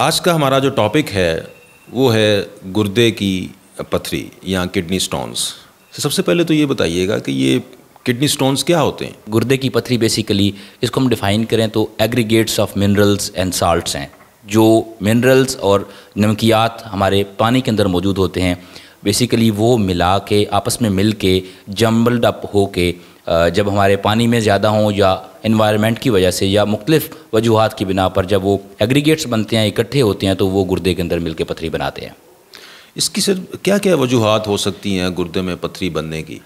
आज का हमारा जो टॉपिक है वो है गुर्दे की पथरी या किडनी स्टोन्स तो सबसे पहले तो ये बताइएगा कि ये किडनी स्टोन्स क्या होते हैं गुर्दे की पथरी बेसिकली इसको हम डिफ़ाइन करें तो aggregates of minerals and salts हैं जो मिनरल्स और नमकियात हमारे पानी के अंदर मौजूद होते हैं बेसिकली वो मिला के आपस में मिल के जम्बल्ड अप हो के जब हमारे पानी में ज़्यादा हों या इन्वायरमेंट की वजह से या मुख्तफ वजूहत की बिना पर जब वो एग्रीगेट्स बनते हैं इकट्ठे होते हैं तो वो गुर्दे के अंदर मिल के पथरी बनाते हैं इसकी सर क्या क्या वजूहत हो सकती हैं गुर्दे में पथरी बनने की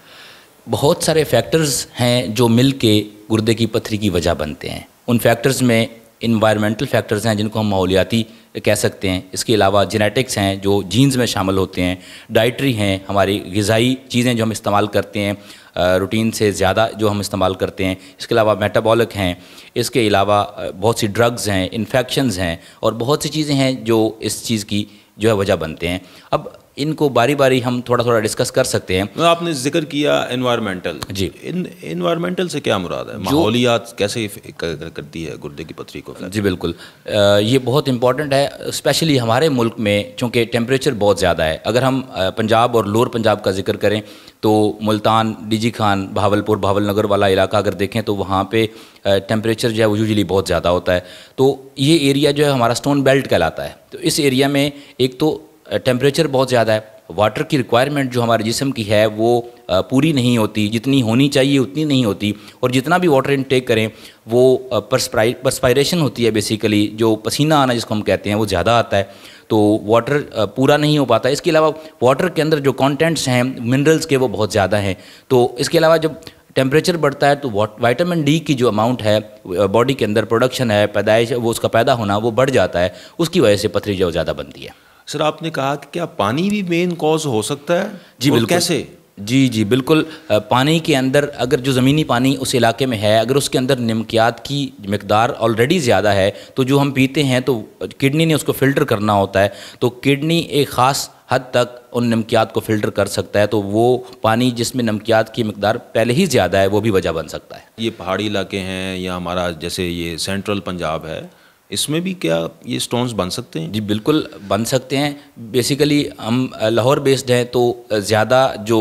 बहुत सारे फैक्टर्स हैं जो मिल के गुर्दे की पथरी की वजह बनते हैं उन फैक्टर्स में इन्वायरमेंटल फैक्टर्स हैं जिनको हम मालियाती कह सकते हैं इसके अलावा जेनेटिक्स हैं जो जीन्स में शामिल होते हैं डाइट्री हैं हमारी गज़ाई चीज़ें जो हम इस्तेमाल करते हैं रूटीन से ज़्यादा जो हम इस्तेमाल करते हैं इसके अलावा मेटाबॉलिक हैं इसके अलावा बहुत सी ड्रग्स हैं इन्फेक्शन हैं और बहुत सी चीज़ें हैं जो इस चीज़ की जो है वजह बनते हैं अब इनको बारी बारी हम थोड़ा थोड़ा डिस्कस कर सकते हैं तो आपने जिक्र किया एनवायरमेंटल जी इन एनवायरमेंटल से क्या मुराद है माहौलियात कैसे करती है गुर्दे की पथरी को जी बिल्कुल आ, ये बहुत इंपॉर्टेंट है स्पेशली हमारे मुल्क में चूँकि टेम्परेचर बहुत ज़्यादा है अगर हम पंजाब और लोअर पंजाब का जिक्र करें तो मुल्तान डीजी खान भावलपुर भावल नगर वाला इलाका अगर देखें तो वहाँ पे टेम्परेचर जो है वो यूजली बहुत ज़्यादा होता है तो ये एरिया जो है हमारा स्टोन बेल्ट कहलाता है तो इस एरिया में एक तो टेम्परेचर बहुत ज़्यादा है वाटर की रिक्वायरमेंट जो हमारे जिसम की है वो पूरी नहीं होती जितनी होनी चाहिए उतनी नहीं होती और जितना भी वाटर इनटेक करें वो परस्पायरेशन होती है बेसिकली जो पसीना आना जिसको हम कहते हैं वो ज़्यादा आता है तो वाटर पूरा नहीं हो पाता इसके अलावा वाटर के अंदर जो कॉन्टेंट्स हैं मिनरल्स के वो बहुत ज़्यादा हैं तो इसके अलावा जब टेम्परेचर बढ़ता है तो वाइटामिन डी की जो अमाउंट है बॉडी के अंदर प्रोडक्शन है पैदाइश वो उसका पैदा होना वो बढ़ जाता है उसकी वजह से पथरी जो ज़्यादा बनती है सर आपने कहा कि क्या पानी भी मेन कॉज हो सकता है जी बिल्कुल कैसे जी जी बिल्कुल पानी के अंदर अगर जो ज़मीनी पानी उस इलाके में है अगर उसके अंदर नमकियात की मकदार ऑलरेडी ज़्यादा है तो जो हम पीते हैं तो किडनी ने उसको फ़िल्टर करना होता है तो किडनी एक ख़ास हद तक उन नमकियात को फ़िल्टर कर सकता है तो वो पानी जिसमें नमकियात की मकदार पहले ही ज़्यादा है वो भी वजह बन सकता है ये पहाड़ी इलाके हैं या हमारा जैसे ये सेंट्रल पंजाब है इसमें भी क्या ये स्टोन्स बन सकते हैं जी बिल्कुल बन सकते हैं बेसिकली हम लाहौर बेस्ड हैं तो ज़्यादा जो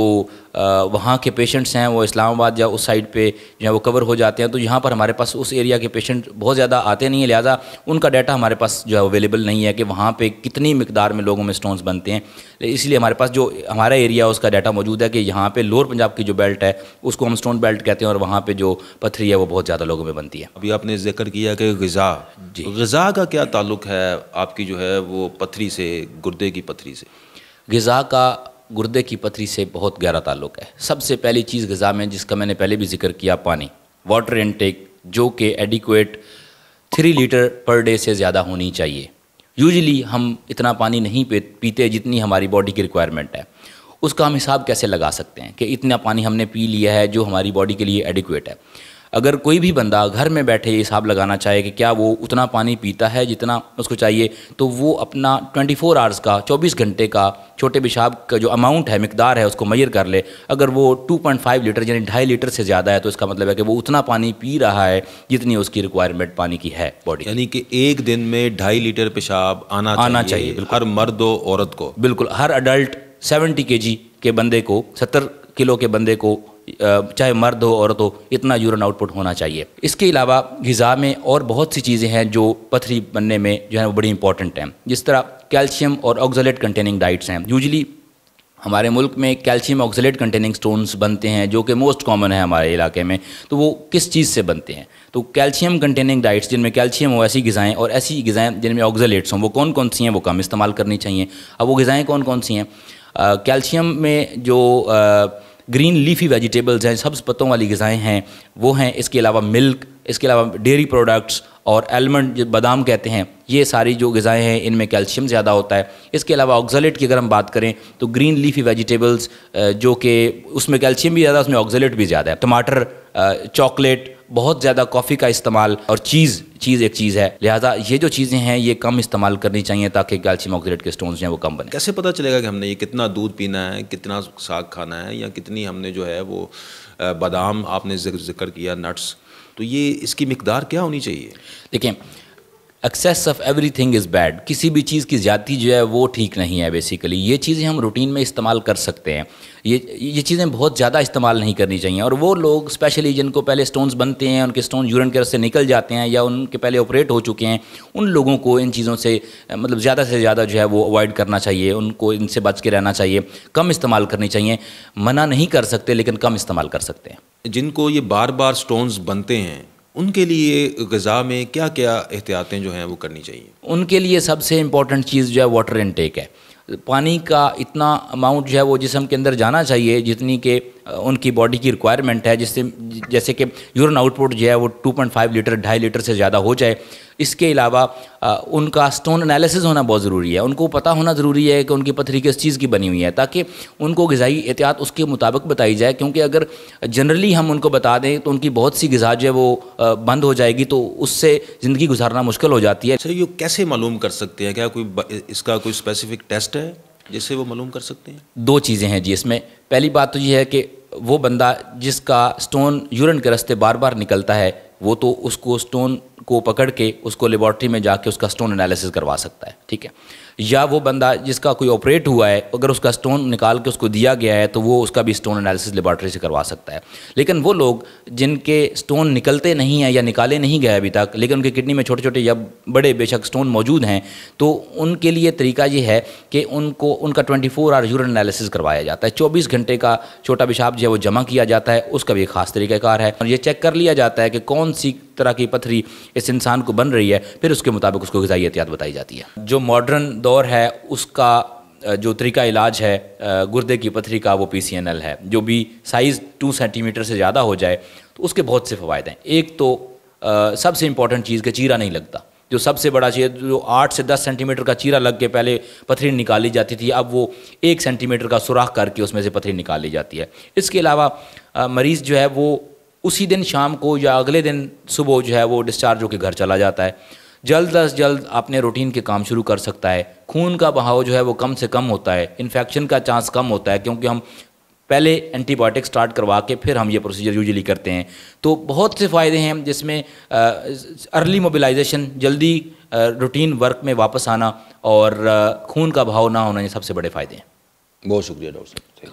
वहाँ के पेशेंट्स हैं वो इस्लामाबाद या उस साइड पे जो है वो कवर हो जाते हैं तो यहाँ पर हमारे पास उस एरिया के पेशेंट बहुत ज़्यादा आते नहीं हैं लिहाजा उनका डाटा हमारे पास जो है अवेलेबल नहीं है कि वहाँ पर कितनी मकदार में लोगों में स्टोन्स बनते हैं इसलिए हमारे पास जो हमारा एरिया उसका डाटा मौजूद है कि यहाँ पर लोअर पंजाब की जो बेल्ट है उसको हम स्टोन बेल्ट कहते हैं और वहाँ पर जो पथरी है वो बहुत ज़्यादा लोगों में बनती है अभी आपने जिक्र किया कि गज़ा जी गज़ा का क्या ताल्लुक है आपकी जो है वो पथरी से गुर्दे की पथरी से गज़ा का गुर्दे की पथरी से बहुत गहरा ताल्लुक है सबसे पहली चीज़ गज़ा में जिसका मैंने पहले भी जिक्र किया पानी वाटर इनटेक जो कि adequate three litre per day से ज़्यादा होनी चाहिए यूजली हम इतना पानी नहीं पीते जितनी हमारी बॉडी की रिक्वायरमेंट है उसका हम हिसाब कैसे लगा सकते हैं कि इतना पानी हमने पी लिया है जो हमारी बॉडी के लिए एडिकुएट है अगर कोई भी बंदा घर में बैठे ये हिसाब लगाना चाहे कि क्या वो उतना पानी पीता है जितना उसको चाहिए तो वो अपना 24 फोर आवर्स का 24 घंटे का छोटे पेशाब का जो अमाउंट है मकदार है उसको मैयर कर ले अगर वो 2.5 लीटर यानी ढाई लीटर से ज़्यादा है तो इसका मतलब है कि वो उतना पानी पी रहा है जितनी उसकी रिक्वायरमेंट पानी की है बॉडी यानी कि एक दिन में ढाई लीटर पेशाब आना आना चाहिए, चाहिए हर मर्द औरत को बिल्कुल हर अडल्ट सेवेंटी के के बंदे को सत्तर किलो के बंदे को चाहे मर्द हो औरत हो इतना यूरिन आउटपुट होना चाहिए इसके अलावा गज़ा में और बहुत सी चीज़ें हैं जो पथरी बनने में जो है वो बड़ी इंपॉर्टेंट हैं जिस तरह कैल्शियम और ऑक्जोलेट कंटेनिंग डाइट्स हैं यूजली हमारे मुल्क में कैल्शियम ऑक्सलेट कंटेनिंग स्टोन्स बनते हैं जो कि मोस्ट कॉमन है हमारे इलाके में तो वो किस चीज़ से बनते हैं तो कैल्शियम कंटेनिंग डाइट्स जिनमें कैल्शियम हो ऐसी गज़ाएँ और ऐसी गज़ाएँ जिनमें ऑक्जलेट्स हों वो कौन कौन सी हैं वो कम इस्तेमाल करनी चाहिए अब वो गज़ाएँ कौन कौन सी हैं कैल्शियम में जो आ, ग्रीन लीफी वेजिटेबल्स हैं सब्ज पत्तों वाली गज़ाएँ हैं वो हैं इसके अलावा मिल्क इसके अलावा डेयरी प्रोडक्ट्स और एलमंड जो बादाम कहते हैं ये सारी जो गज़ाएँ हैं इनमें कैल्शियम ज़्यादा होता है इसके अलावा ऑक्जलेट की अगर हम बात करें तो ग्रीन लीफी वेजिटेबल्स जो कि उसमें कैल्शियम भी ज़्यादा उसमें ऑक्जलेट भी ज़्यादा है टमाटर चॉकलेट बहुत ज़्यादा कॉफ़ी का इस्तेमाल और चीज़ चीज़ एक चीज़ है लिहाजा ये जो चीज़ें हैं ये कम इस्तेमाल करनी चाहिए ताकि कैल्शियम ऑक्सीडेट के स्टोन्स हैं वो कम बने कैसे पता चलेगा कि हमने ये कितना दूध पीना है कितना साग खाना है या कितनी हमने जो है वो बादाम आपने जिक्र किया नट्स तो ये इसकी मकदार क्या होनी चाहिए देखें excess of everything is bad किसी भी चीज़ की ज़्यादा जो है वो ठीक नहीं है बेसिकली ये चीज़ें हम रूटीन में इस्तेमाल कर सकते हैं ये ये चीज़ें बहुत ज़्यादा इस्तेमाल नहीं करनी चाहिए और वो लोग स्पेशली जिनको पहले स्टोन्स बनते हैं उनके स्टोन यूरन के रस्से निकल जाते हैं या उनके पहले ऑपरेट हो चुके हैं उन लोगों को इन चीज़ों से मतलब ज़्यादा से ज़्यादा जो है वो अवॉइड करना चाहिए उनको इनसे बच के रहना चाहिए कम इस्तेमाल करनी चाहिए मना नहीं कर सकते लेकिन कम इस्तेमाल कर सकते हैं जिनको ये बार बार स्टोन्स बनते हैं उनके लिए गज़ा में क्या क्या एहतियातें जो हैं वो करनी चाहिए उनके लिए सबसे इम्पोर्टेंट चीज़ जो है वाटर इनटेक है पानी का इतना अमाउंट जो है वो जिसम के अंदर जाना चाहिए जितनी के उनकी बॉडी की रिक्वायरमेंट है जिससे जैसे कि यूरन आउटपुट जो है वो 2.5 लीटर ढाई लीटर से ज़्यादा हो जाए इसके अलावा उनका स्टोन एनालिसिस होना बहुत ज़रूरी है उनको पता होना ज़रूरी है कि उनकी पथरी किस चीज़ की बनी हुई है ताकि उनको गज़ाई एहतियात उसके मुताबिक बताई जाए क्योंकि अगर जनरली हम उनको बता दें तो उनकी बहुत सी गज़ा जो है वो बंद हो जाएगी तो उससे ज़िंदगी गुजारना मुश्किल हो जाती है सर ये कैसे मालूम कर सकते हैं क्या कोई इसका कोई स्पेसिफिक टेस्ट है जिससे वो मालूम कर सकते हैं दो चीज़ें हैं जी इसमें पहली बात तो ये है कि वो बंदा जिसका स्टोन यूरिन के रास्ते बार बार निकलता है वो तो उसको स्टोन को पकड़ के उसको लेबॉर्ट्री में जाके उसका स्टोन एनालिसिस करवा सकता है ठीक है या वो बंदा जिसका कोई ऑपरेट हुआ है अगर उसका स्टोन निकाल के उसको दिया गया है तो वो उसका भी स्टोन एनालिसिस लेबॉर्ट्री से करवा सकता है लेकिन वो लोग जिनके स्टोन निकलते नहीं हैं या निकाले नहीं गए अभी तक लेकिन उनके किडनी में छोटे छोटे या बड़े बेशक स्टोन मौजूद हैं तो उनके लिए तरीका ये है कि उनको उनका twenty four hour urine analysis करवाया जाता है चौबीस घंटे का छोटा पेशाब जो है वो जमा किया जाता है उसका भी एक खास तरीक़ाकार है और ये चेक कर लिया जाता है कि कौन सी तरह की पथरी इस इंसान को बन रही है फिर उसके मुताबिक उसको गजाई एहतियात बताई जाती है जो मॉडर्न दौर है उसका जो तरीका इलाज है गुर्दे की पथरी का वो पी सी एन एल है जो भी साइज़ टू सेंटीमीटर से ज़्यादा हो जाए तो उसके बहुत से फ़वाद हैं एक तो सबसे इम्पॉर्टेंट चीज़ का चीरा नहीं लगता जो सबसे बड़ा चीज़ जो आठ से दस सेंटीमीटर का चीरा लग के पहले पथरी निकाली जाती थी अब वो एक सेंटीमीटर का सुराख करके उसमें से पथरी निकाली जाती है इसके अलावा मरीज़ जो है वो उसी दिन शाम को या अगले दिन सुबह जो है वो डिस्चार्ज होकर घर चला जाता है जल्द अज जल्द अपने रूटीन के काम शुरू कर सकता है खून का बहाव जो है वो कम से कम होता है इन्फेक्शन का चांस कम होता है क्योंकि हम पहले एंटीबायोटिक स्टार्ट करवा के फिर हम ये प्रोसीजर यूजली करते हैं तो बहुत से फ़ायदे हैं जिसमें अर्ली मोबिलाइजेशन जल्दी रूटीन वर्क में वापस आना और खून का बहाव ना होना ये सबसे बड़े फ़ायदे हैं बहुत शुक्रिया डॉक्टर साहब